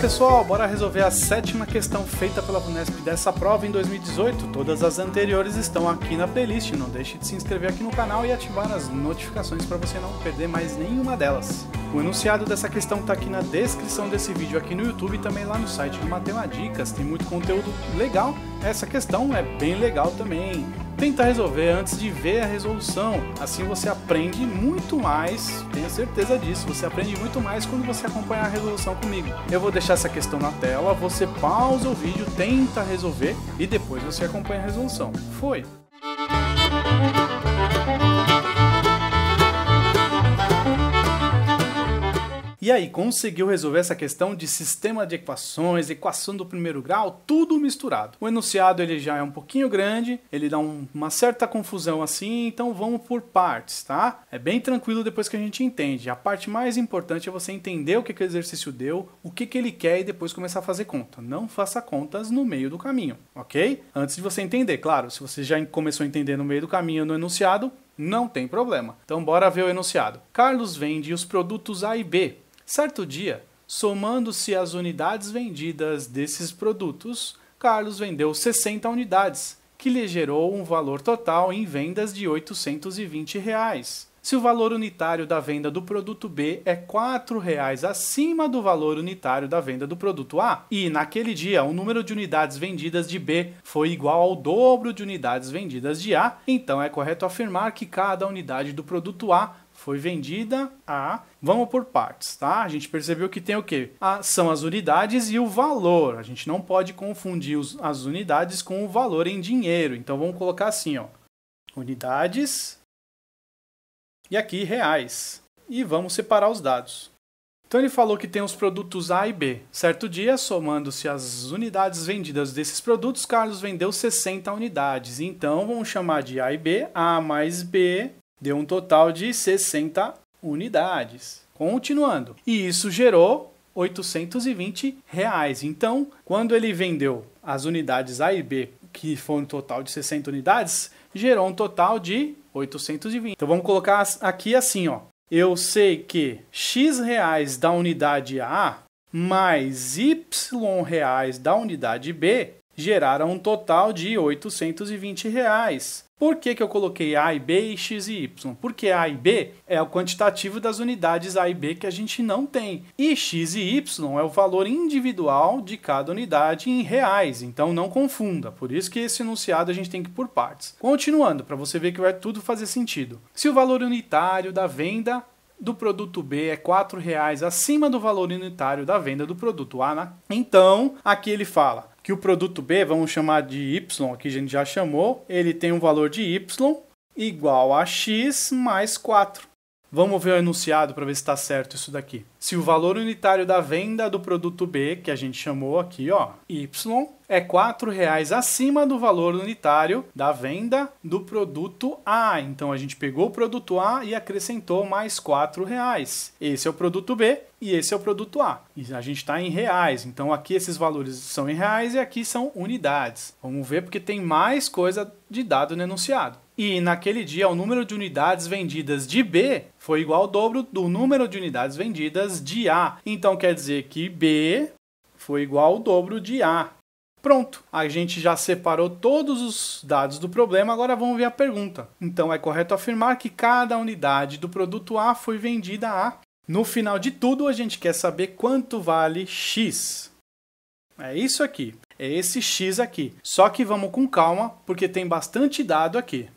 pessoal, bora resolver a sétima questão feita pela Unesp dessa prova em 2018. Todas as anteriores estão aqui na playlist. Não deixe de se inscrever aqui no canal e ativar as notificações para você não perder mais nenhuma delas. O enunciado dessa questão está aqui na descrição desse vídeo aqui no YouTube e também lá no site do Matemadicas. Tem muito conteúdo legal. Essa questão é bem legal também. Tenta resolver antes de ver a resolução. Assim você aprende muito mais. Tenha certeza disso. Você aprende muito mais quando você acompanhar a resolução comigo. Eu vou deixar essa questão na tela. Você pausa o vídeo, tenta resolver e depois você acompanha a resolução. Foi. E aí, conseguiu resolver essa questão de sistema de equações, equação do primeiro grau, tudo misturado. O enunciado ele já é um pouquinho grande, ele dá um, uma certa confusão assim, então vamos por partes, tá? É bem tranquilo depois que a gente entende. A parte mais importante é você entender o que, que o exercício deu, o que, que ele quer e depois começar a fazer conta. Não faça contas no meio do caminho, ok? Antes de você entender, claro, se você já começou a entender no meio do caminho no enunciado, não tem problema. Então bora ver o enunciado. Carlos vende os produtos A e B Certo dia, somando-se as unidades vendidas desses produtos, Carlos vendeu 60 unidades, que lhe gerou um valor total em vendas de R$ 820. Reais. Se o valor unitário da venda do produto B é R$ 4,00 acima do valor unitário da venda do produto A, e naquele dia o número de unidades vendidas de B foi igual ao dobro de unidades vendidas de A, então é correto afirmar que cada unidade do produto A foi vendida a. Vamos por partes, tá? A gente percebeu que tem o quê? A, são as unidades e o valor. A gente não pode confundir os, as unidades com o valor em dinheiro. Então vamos colocar assim, ó. Unidades. E aqui reais. E vamos separar os dados. Então ele falou que tem os produtos A e B. Certo dia, somando-se as unidades vendidas desses produtos, Carlos vendeu 60 unidades. Então vamos chamar de A e B, A mais B Deu um total de 60 unidades. Continuando. E isso gerou 820 reais. Então, quando ele vendeu as unidades A e B, que foram um total de 60 unidades, gerou um total de 820. Então vamos colocar aqui assim, ó. Eu sei que X reais da unidade A mais Y reais da unidade B geraram um total de R$ 820. Reais. Por que, que eu coloquei A e B e X e Y? Porque A e B é o quantitativo das unidades A e B que a gente não tem. E X e Y é o valor individual de cada unidade em reais, então não confunda. Por isso que esse enunciado a gente tem que ir por partes. Continuando, para você ver que vai tudo fazer sentido. Se o valor unitário da venda do produto B é R$ 4,00 acima do valor unitário da venda do produto A. Né? Então, aqui ele fala que o produto B, vamos chamar de Y, aqui a gente já chamou, ele tem um valor de Y igual a X mais 4. Vamos ver o enunciado para ver se está certo isso daqui. Se o valor unitário da venda do produto B, que a gente chamou aqui, ó, Y, é R$ reais acima do valor unitário da venda do produto A. Então a gente pegou o produto A e acrescentou mais R$ reais. Esse é o produto B e esse é o produto A. E a gente está em reais. Então aqui esses valores são em reais e aqui são unidades. Vamos ver porque tem mais coisa de dado no enunciado. E naquele dia, o número de unidades vendidas de B foi igual ao dobro do número de unidades vendidas de A. Então quer dizer que B foi igual ao dobro de A. Pronto, a gente já separou todos os dados do problema, agora vamos ver a pergunta. Então é correto afirmar que cada unidade do produto A foi vendida a. No final de tudo, a gente quer saber quanto vale x. É isso aqui, é esse x aqui. Só que vamos com calma, porque tem bastante dado aqui.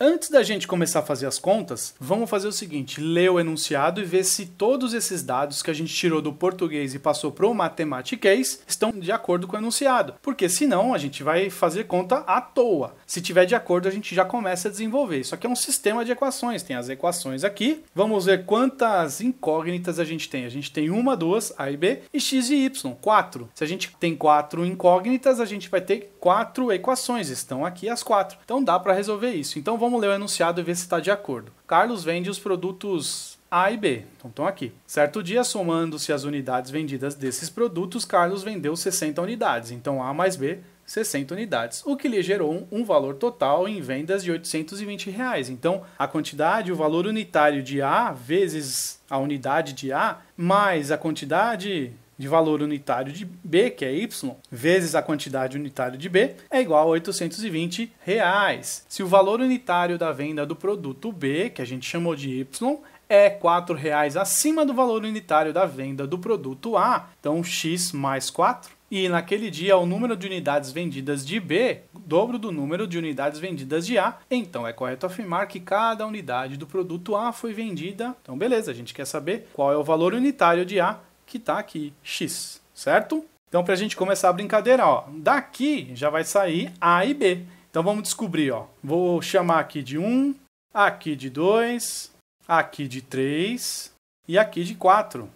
Antes da gente começar a fazer as contas, vamos fazer o seguinte: ler o enunciado e ver se todos esses dados que a gente tirou do português e passou para o matematiquês estão de acordo com o enunciado. Porque senão a gente vai fazer conta à toa. Se tiver de acordo, a gente já começa a desenvolver. Isso aqui é um sistema de equações, tem as equações aqui. Vamos ver quantas incógnitas a gente tem. A gente tem uma, duas, A e B, e x e y, quatro. Se a gente tem quatro incógnitas, a gente vai ter quatro equações. Estão aqui as quatro. Então dá para resolver isso. Então vamos Vamos ler o enunciado e ver se está de acordo. Carlos vende os produtos a e B. Então estão aqui. Certo dia, somando-se as unidades vendidas desses produtos, Carlos vendeu 60 unidades. Então A mais B, 60 unidades, o que lhe gerou um, valor total em vendas de 820 reais. Então a quantidade, o valor unitário de A vezes a unidade de A mais a quantidade de valor unitário de B, que é Y, vezes a quantidade unitária de B, é igual a 820 reais. Se o valor unitário da venda do produto B, que a gente chamou de Y, é R$ 4,00 acima do valor unitário da venda do produto A, então X mais 4. E naquele dia, o número de unidades vendidas de B, dobro do número de unidades vendidas de A. Então é correto afirmar que cada unidade do produto A foi vendida. Então, beleza, a gente quer saber qual é o valor unitário de A que está aqui, x, certo? Então, para a gente começar a brincadeira, ó, daqui já vai sair A e B. Então, vamos descobrir. Ó. Vou chamar aqui de 1, aqui de 2, aqui de 3 e aqui de 4.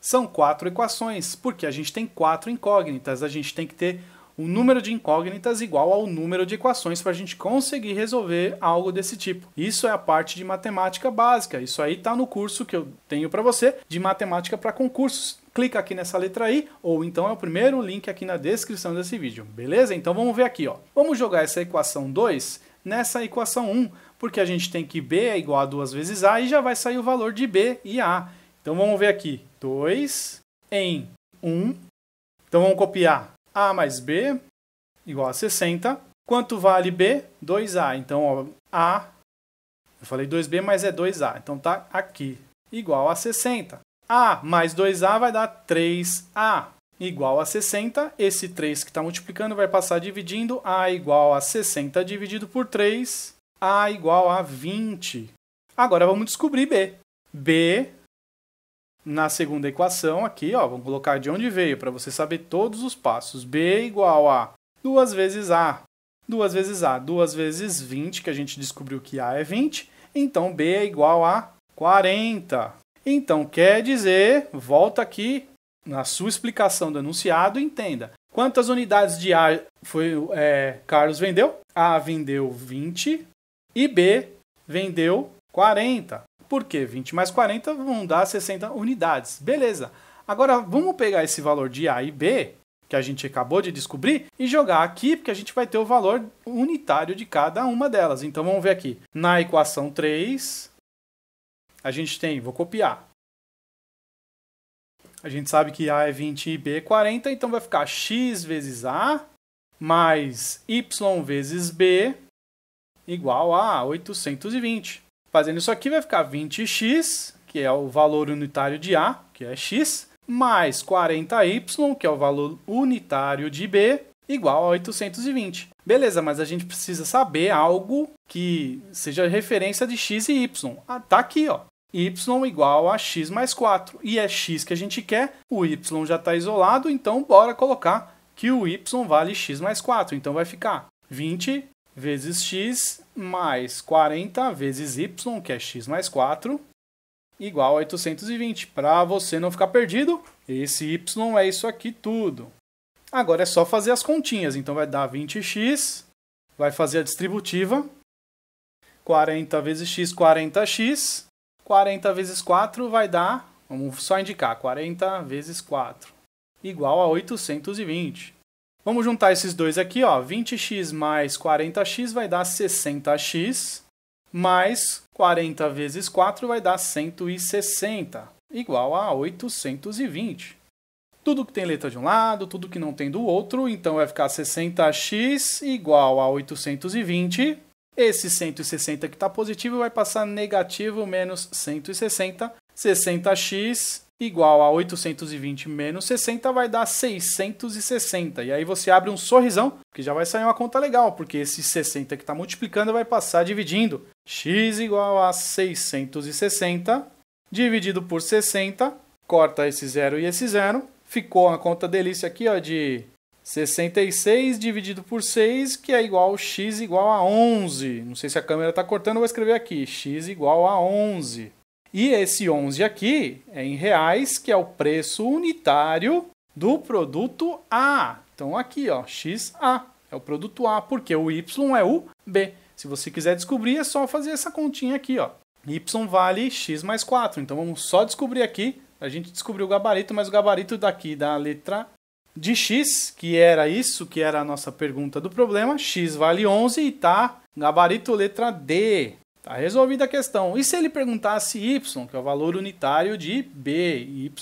São quatro equações, porque a gente tem quatro incógnitas. A gente tem que ter o número de incógnitas igual ao número de equações para a gente conseguir resolver algo desse tipo. Isso é a parte de matemática básica. Isso aí está no curso que eu tenho para você de matemática para concursos. Clica aqui nessa letra I, ou então é o primeiro link aqui na descrição desse vídeo, beleza? Então vamos ver aqui, ó. Vamos jogar essa equação 2 nessa equação 1, porque a gente tem que B é igual a 2 vezes A e já vai sair o valor de B e A. Então vamos ver aqui, 2 em 1. Então vamos copiar a mais B igual a 60. Quanto vale B? 2A. Então, ó, A, eu falei 2B, mas é 2A. Então, está aqui, igual a 60. A mais 2A vai dar 3A igual a 60. Esse 3 que está multiplicando vai passar dividindo. A igual a 60 dividido por 3. A igual a 20. Agora vamos descobrir B. B na segunda equação aqui, ó, vamos colocar de onde veio para você saber todos os passos. B igual a 2 vezes A. 2 vezes A, 2 vezes 20, que a gente descobriu que A é 20. Então, B é igual a 40. Então, quer dizer, volta aqui na sua explicação do enunciado, entenda. Quantas unidades de A foi é, Carlos vendeu? A vendeu 20 e B vendeu 40. Porque 20 mais 40 vão dar 60 unidades. Beleza. Agora vamos pegar esse valor de A e B, que a gente acabou de descobrir, e jogar aqui, porque a gente vai ter o valor unitário de cada uma delas. Então vamos ver aqui. Na equação 3, a gente tem, vou copiar. A gente sabe que A é 20 e B é 40, então vai ficar x vezes A mais y vezes B igual a 820. Fazendo isso aqui vai ficar 20x, que é o valor unitário de A, que é x, mais 40y, que é o valor unitário de B, igual a 820. Beleza, mas a gente precisa saber algo que seja referência de x e y. Ah, tá aqui, ó. y igual a x mais 4. E é x que a gente quer, o y já está isolado, então bora colocar que o y vale x mais 4. Então vai ficar 20 vezes x mais 40 vezes y, que é x mais 4, igual a 820. Para você não ficar perdido, esse y é isso aqui tudo. Agora é só fazer as continhas, então vai dar 20x, vai fazer a distributiva, 40 vezes x, 40x, 40 vezes 4 vai dar, vamos só indicar, 40 vezes 4, igual a 820. Vamos juntar esses dois aqui, ó. 20x mais 40x vai dar 60x, mais 40 vezes 4 vai dar 160, igual a 820. Tudo que tem letra de um lado, tudo que não tem do outro, então vai ficar 60x igual a 820. Esse 160 que está positivo vai passar negativo menos 160. 60x igual a 820 menos 60 vai dar 660. E aí você abre um sorrisão, que já vai sair uma conta legal, porque esse 60 que está multiplicando vai passar dividindo. x igual a 660 dividido por 60, corta esse zero e esse zero. Ficou uma conta delícia aqui ó, de 66 dividido por 6, que é igual x igual a 11. Não sei se a câmera está cortando, eu vou escrever aqui, x igual a 11. E esse 11 aqui é em reais, que é o preço unitário do produto A. Então aqui, ó, XA é o produto A, porque o Y é o B. Se você quiser descobrir, é só fazer essa continha aqui, ó. Y vale X mais 4. Então vamos só descobrir aqui. A gente descobriu o gabarito, mas o gabarito daqui da letra de X, que era isso, que era a nossa pergunta do problema, X vale 11 e tá gabarito letra D. Está resolvida a questão. E se ele perguntasse y, que é o valor unitário de b, y,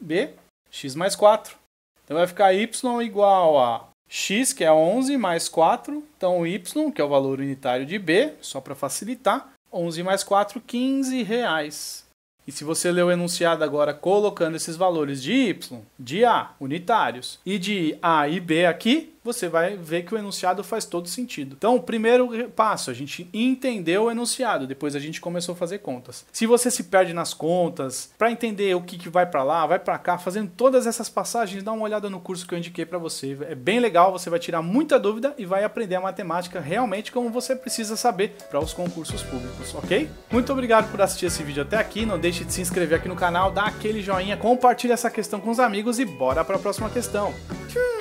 b, x mais 4? Então vai ficar y igual a x, que é 11, mais 4. Então y, que é o valor unitário de b, só para facilitar, 11 mais 4, 15 reais. E se você leu o enunciado agora colocando esses valores de Y, de A, unitários, e de A e B aqui, você vai ver que o enunciado faz todo sentido. Então, o primeiro passo, a gente entendeu o enunciado, depois a gente começou a fazer contas. Se você se perde nas contas, para entender o que, que vai para lá, vai para cá, fazendo todas essas passagens, dá uma olhada no curso que eu indiquei para você. É bem legal, você vai tirar muita dúvida e vai aprender a matemática realmente como você precisa saber para os concursos públicos, ok? Muito obrigado por assistir esse vídeo até aqui, não deixe deixe de se inscrever aqui no canal, dá aquele joinha, compartilha essa questão com os amigos e bora para a próxima questão. Tchau!